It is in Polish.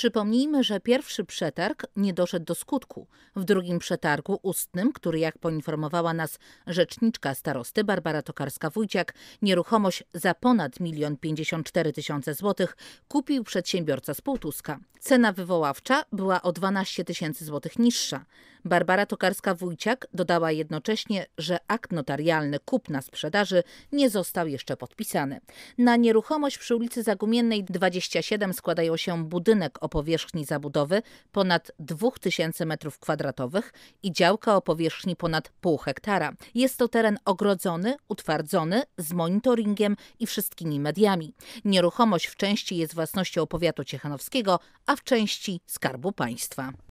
Przypomnijmy, że pierwszy przetarg nie doszedł do skutku. W drugim przetargu ustnym, który jak poinformowała nas rzeczniczka starosty Barbara Tokarska-Wójciak, nieruchomość za ponad 1 54 tysiące złotych kupił przedsiębiorca z Półtuska. Cena wywoławcza była o 12 tysięcy złotych niższa. Barbara Tokarska-Wójciak dodała jednocześnie, że akt notarialny kupna sprzedaży nie został jeszcze podpisany. Na nieruchomość przy ulicy Zagumiennej 27 składają się budynek o powierzchni zabudowy ponad 2000 m2 i działka o powierzchni ponad pół hektara. Jest to teren ogrodzony, utwardzony, z monitoringiem i wszystkimi mediami. Nieruchomość w części jest własnością powiatu ciechanowskiego, a w części Skarbu Państwa.